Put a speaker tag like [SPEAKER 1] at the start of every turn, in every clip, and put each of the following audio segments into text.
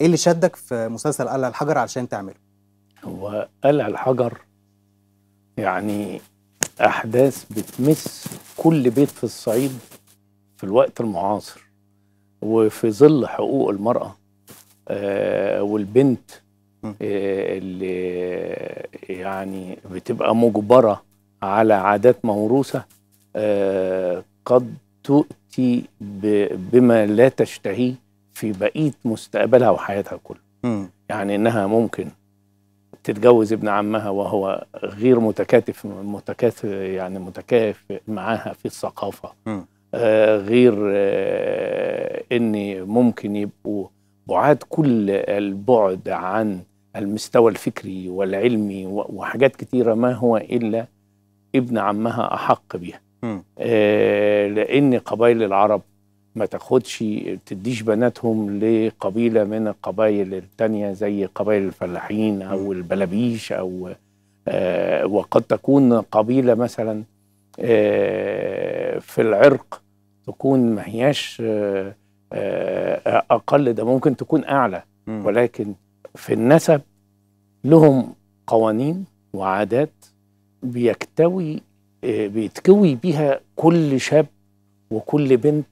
[SPEAKER 1] ايه اللي شدك في مسلسل قلع الحجر علشان تعمله هو قلع الحجر
[SPEAKER 2] يعني احداث بتمس كل بيت في الصعيد في الوقت المعاصر وفي ظل حقوق المراه آه والبنت آه اللي يعني بتبقى مجبره على عادات موروثه آه قد تؤتي بما لا تشتهيه في بقيه مستقبلها وحياتها كلها يعني انها ممكن تتجوز ابن عمها وهو غير متكاتف متكاتف يعني متكاف معاها في الثقافه آه غير آه ان ممكن يبقوا بعاد كل البعد عن المستوى الفكري والعلمي وحاجات كتيره ما هو الا ابن عمها احق بها آه لان قبائل العرب ما تاخدش تديش بناتهم لقبيله من القبائل الثانيه زي قبائل الفلاحين او البلابيش او آه وقد تكون قبيله مثلا آه في العرق تكون ما هياش آه, آه، اقل ده ممكن تكون اعلى ولكن في النسب لهم قوانين وعادات بيكتوي آه، بيتكوي بيها كل شاب وكل بنت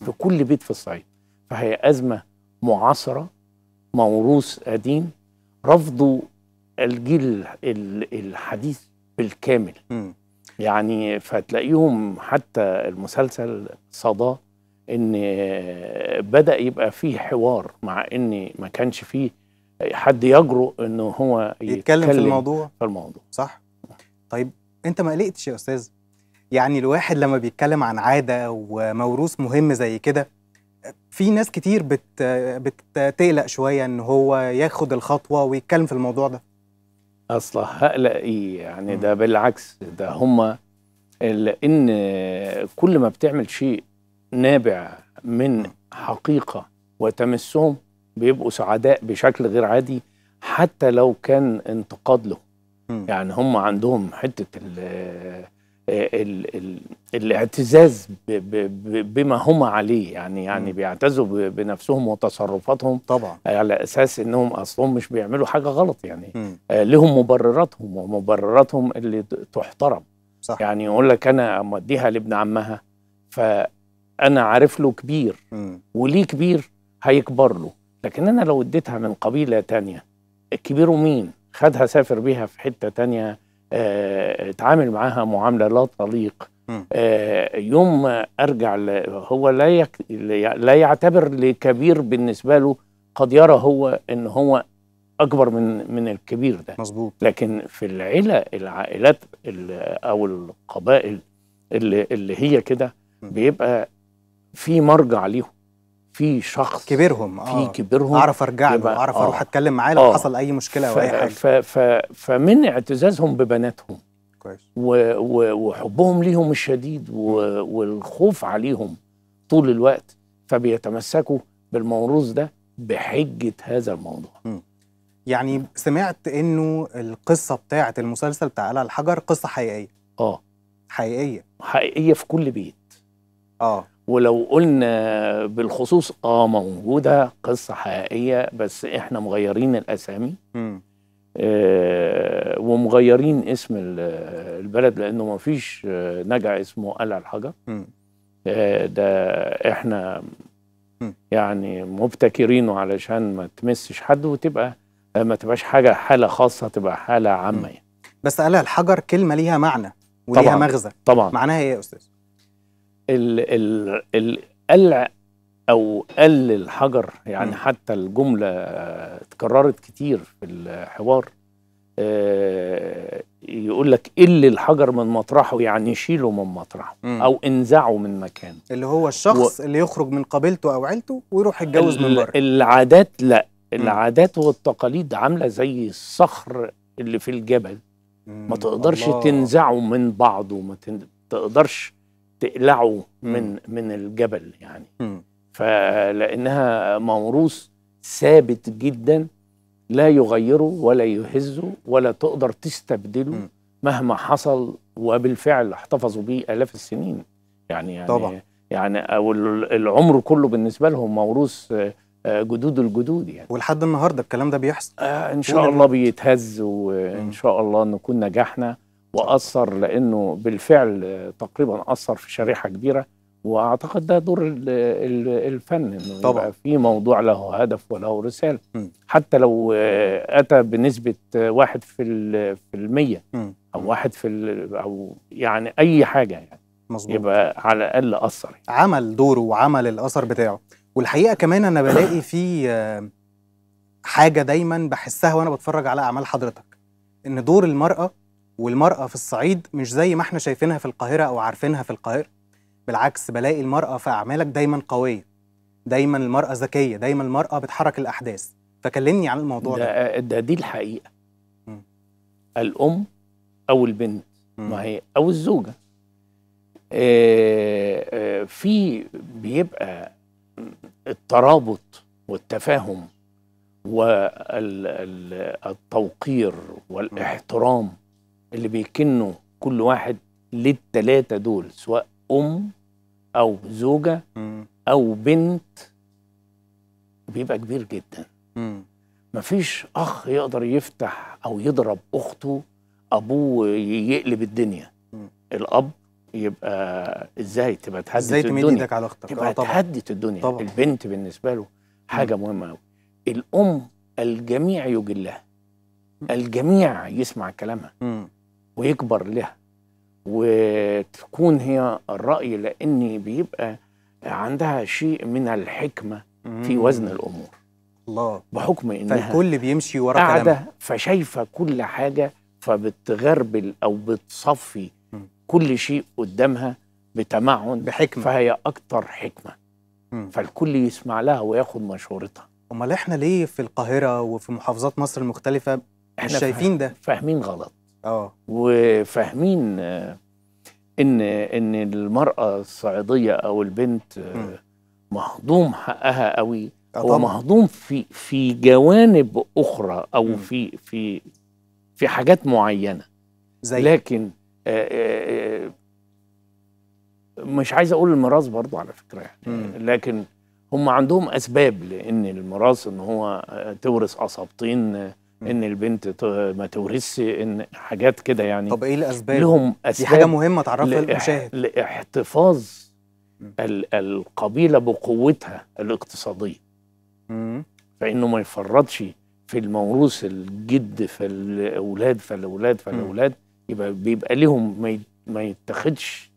[SPEAKER 2] في كل بيت في الصعيد فهي أزمة معاصرة موروث قديم رفضوا الجيل الحديث بالكامل م. يعني فتلاقيهم حتى المسلسل صدى ان بدا يبقى فيه حوار مع ان ما كانش فيه حد يجرؤ ان هو يتكلم, يتكلم في الموضوع في الموضوع
[SPEAKER 1] صح طيب انت ما قلقتش يا استاذ يعني الواحد لما بيتكلم عن عاده وموروث مهم زي كده في ناس كتير بت بتقلق شويه ان هو ياخد الخطوه ويتكلم في الموضوع ده
[SPEAKER 2] اصلا هقلق ايه يعني ده بالعكس ده هما ان كل ما بتعمل شيء نابع من حقيقه وتمسهم بيبقوا سعداء بشكل غير عادي حتى لو كان انتقاد له يعني هم عندهم حته الاعتزاز بما هم عليه يعني يعني بيعتزوا بنفسهم وتصرفاتهم طبعا على اساس انهم اصلهم مش بيعملوا حاجه غلط يعني آه، لهم مبرراتهم ومبرراتهم اللي تحترم صح. يعني يقول لك انا موديها لابن عمها فانا عارف له كبير وليه كبير هيكبر له لكن انا لو اديتها من قبيله تانية كبيره مين خدها سافر بيها في حته تانية آه، اتعامل معاها معامله لا تليق آه، يوم ما ارجع هو لا يك... لا يعتبر لكبير بالنسبه له قد يرى هو ان هو اكبر من من الكبير ده مظبوط لكن في العيله العائلات او القبائل اللي, اللي هي كده بيبقى في مرجع ليهم في شخص كبيرهم آه. في كبيرهم اعرف ارجع له اعرف اروح آه. اتكلم معاه لو آه. حصل اي مشكله او اي حاجه ف ف فمن اعتزازهم ببناتهم كويس وحبهم ليهم الشديد والخوف عليهم طول الوقت فبيتمسكوا بالموروث ده بحجه
[SPEAKER 1] هذا الموضوع م. يعني سمعت انه القصه بتاعه المسلسل بتاع الحجر قصه حقيقيه اه حقيقيه حقيقيه في كل بيت
[SPEAKER 2] اه ولو قلنا بالخصوص اه موجوده قصه حقيقيه بس احنا مغيرين الاسامي آه ومغيرين اسم البلد لانه ما فيش آه، نجع اسمه قلع الحجر آه ده احنا يعني مبتكرينه علشان ما تمسش حد وتبقى آه، ما تبقاش حاجه حاله خاصه تبقى حاله عامه يعني. بس
[SPEAKER 1] قلع الحجر كلمه ليها معنى
[SPEAKER 2] وليها طبعًا مغزى طبعا معناها ايه يا استاذ؟ ال ال القلع او قل الحجر يعني م. حتى الجمله اتكررت كتير في الحوار آه، يقول لك قل الحجر من مطرحه يعني شيله من مطرحه او انزعه من مكانه
[SPEAKER 1] اللي هو الشخص و... اللي يخرج من قبيلته او عيلته ويروح يتجوز ال... من بره
[SPEAKER 2] العادات لا العادات والتقاليد عامله زي الصخر اللي في الجبل ما تقدرش الله. تنزعه من بعضه ما تقدرش تقلعه من من الجبل يعني م. فلانها موروث ثابت جدا لا يغيره ولا يهزه ولا تقدر تستبدله م. مهما حصل وبالفعل احتفظوا بيه الاف السنين يعني يعني طبعا. يعني او العمر كله بالنسبه لهم موروث آه، آه، جدود الجدود يعني ولحد النهارده الكلام ده بيحصل آه ان شاء الله بيتهز وان شاء الله نكون نجحنا واثر لانه بالفعل تقريبا اثر في شريحه كبيره واعتقد ده دور الفن انه طبعا يبقى في موضوع له هدف وله رساله م. حتى لو اتى بنسبه واحد في في المية م. او واحد في او يعني اي حاجه يعني مظبوط. يبقى على الاقل اثر
[SPEAKER 1] يعني. عمل دوره وعمل الاثر بتاعه والحقيقه كمان انا بلاقي في آه، حاجه دايما بحسها وانا بتفرج على اعمال حضرتك ان دور المراه والمرأة في الصعيد مش زي ما احنا شايفينها في القاهرة أو عارفينها في القاهرة بالعكس بلاقي المرأة في أعمالك دايما قوية دايما المرأة ذكية دايما المرأة بتحرك الأحداث
[SPEAKER 2] فكلمني عن الموضوع ده ده, دي الحقيقة م. الأم أو البنت م. ما هي أو الزوجة اه اه في بيبقى الترابط والتفاهم والتوقير والاحترام م. اللي بيكنوا كل واحد للتلاتة دول سواء أم أو زوجة أو بنت بيبقى كبير جدا مفيش أخ يقدر يفتح أو يضرب أخته أبوه يقلب الدنيا الأب يبقى ازاي تبقى تهدد ازاي تمد ايدك على اختك تبقى آه، تهدد الدنيا طبعا. البنت بالنسبه له حاجه مم. مهمه قوي الام الجميع يجلها الجميع يسمع كلامها م. ويكبر لها وتكون هي الرأي لأن بيبقى عندها شيء من الحكمة في وزن الأمور الله بحكم إنها فالكل بيمشي ورا قاعدة فشايفة كل حاجة فبتغربل أو بتصفي كل شيء قدامها بتمعن بحكمة فهي أكتر حكمة فالكل يسمع لها وياخد مشورتها امال احنا ليه
[SPEAKER 1] في القاهره وفي محافظات مصر المختلفه مش شايفين ده فاهمين غلط
[SPEAKER 2] اه وفاهمين آه، ان ان المراه الصعيديه او البنت آه، مهضوم حقها قوي هو آه، مهضوم في في جوانب اخرى او في في في حاجات معينه زي لكن مش عايز اقول الميراث برضه على فكره يعني لكن هم عندهم اسباب لان الميراث ان هو تورث اصابتين ان البنت ما تورثش ان حاجات كده يعني طب ايه الاسباب لهم اسباب دي حاجه مهمه تعرفها للمشاهد لاحتفاظ القبيله بقوتها الاقتصاديه فانه ما يفرطش في الموروث الجد فالاولاد فالاولاد فالاولاد يبقى بيبقى لهم ما يتخدش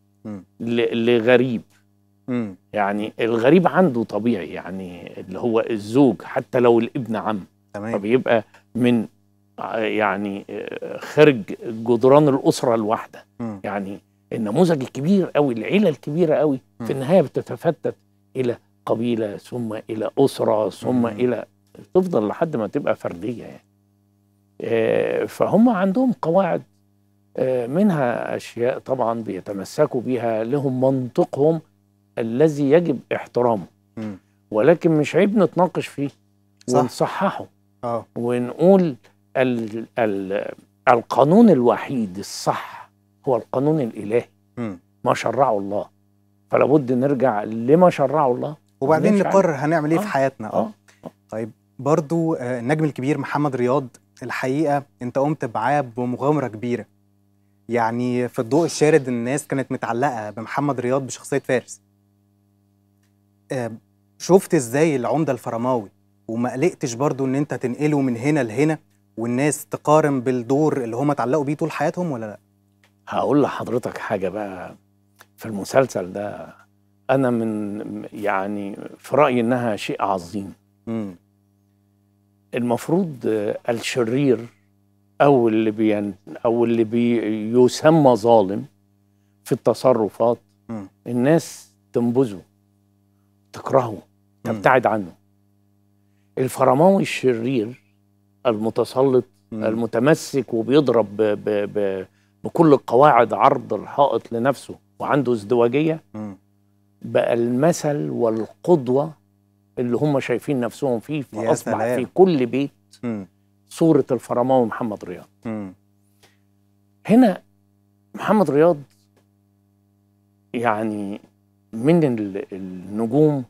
[SPEAKER 2] لغريب مم. يعني الغريب عنده طبيعي يعني اللي هو الزوج حتى لو الابن عم تمام فبيبقى من آه، يعني آه، خارج جدران الاسره الواحده م. يعني النموذج الكبير قوي العيله الكبيره قوي م. في النهايه بتتفتت الى قبيله ثم الى اسره ثم م. الى تفضل لحد ما تبقى فرديه يعني آه، فهم عندهم قواعد منها اشياء طبعا بيتمسكوا بها لهم منطقهم الذي يجب احترامه ولكن مش عيب نتناقش فيه صح. ونصححه أوه. ونقول ال الـ القانون الوحيد الصح هو القانون الالهي ما شرعه الله فلابد نرجع لما شرعه الله وبعدين نقرر هنعمل ايه آه. في
[SPEAKER 1] حياتنا اه, آه. آه. طيب برضو آه، النجم الكبير محمد رياض الحقيقه انت قمت معاه بمغامره كبيره يعني في الضوء الشارد الناس كانت متعلقه بمحمد رياض بشخصيه فارس آه، شفت ازاي العمده الفرماوي وما قلقتش برضو ان انت تنقله من هنا لهنا والناس تقارن بالدور اللي هم اتعلقوا بيه طول حياتهم
[SPEAKER 2] ولا لا هقول لحضرتك حاجه بقى في المسلسل ده انا من يعني في رايي انها شيء عظيم مم. المفروض الشرير او اللي بين او اللي بيسمى ظالم في التصرفات م. الناس تنبذه تكرهه تبتعد عنه الفرماوي الشرير المتسلط المتمسك وبيضرب بـ بـ بكل القواعد عرض الحائط لنفسه وعنده ازدواجيه بقى المثل والقدوه اللي هم شايفين نفسهم فيه فاصبح في كل بيت صوره الفرماوي محمد رياض هنا محمد رياض يعني من النجوم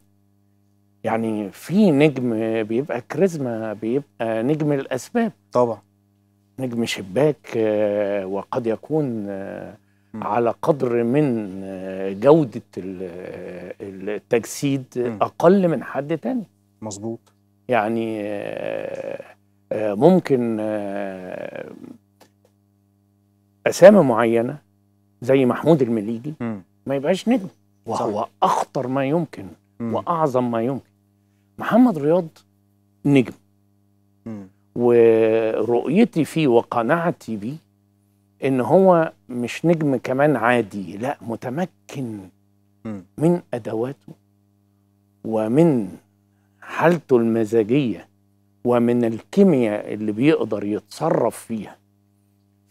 [SPEAKER 2] يعني في نجم بيبقى كاريزما بيبقى نجم الاسباب طبعا نجم شباك آه، وقد يكون آه، على قدر من آه، جودة التجسيد أقل من حد تاني مظبوط يعني ممكن أسامة معينة زي محمود المليجي ما يبقاش نجم وهو أخطر ما يمكن وأعظم ما يمكن محمد رياض نجم ورؤيتي فيه وقناعتي بيه ان هو مش نجم كمان عادي لا متمكن من ادواته ومن حالته المزاجيه ومن الكيمياء اللي بيقدر يتصرف فيها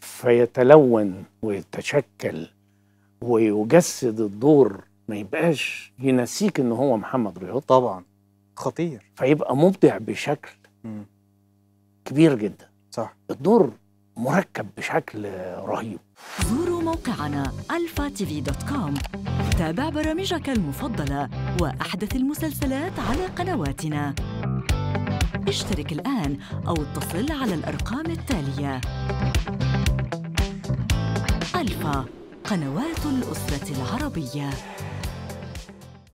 [SPEAKER 2] فيتلون ويتشكل ويجسد الدور ما يبقاش ينسيك ان هو محمد رياض طبعا خطير فيبقى مبدع بشكل مم. كبير جدا صح الدور مركب بشكل رهيب
[SPEAKER 1] زوروا موقعنا الفا تي في دوت كوم تابع برامجك المفضله واحدث المسلسلات على قنواتنا اشترك الان او اتصل على الارقام التاليه
[SPEAKER 2] الفا قنوات الاسره العربيه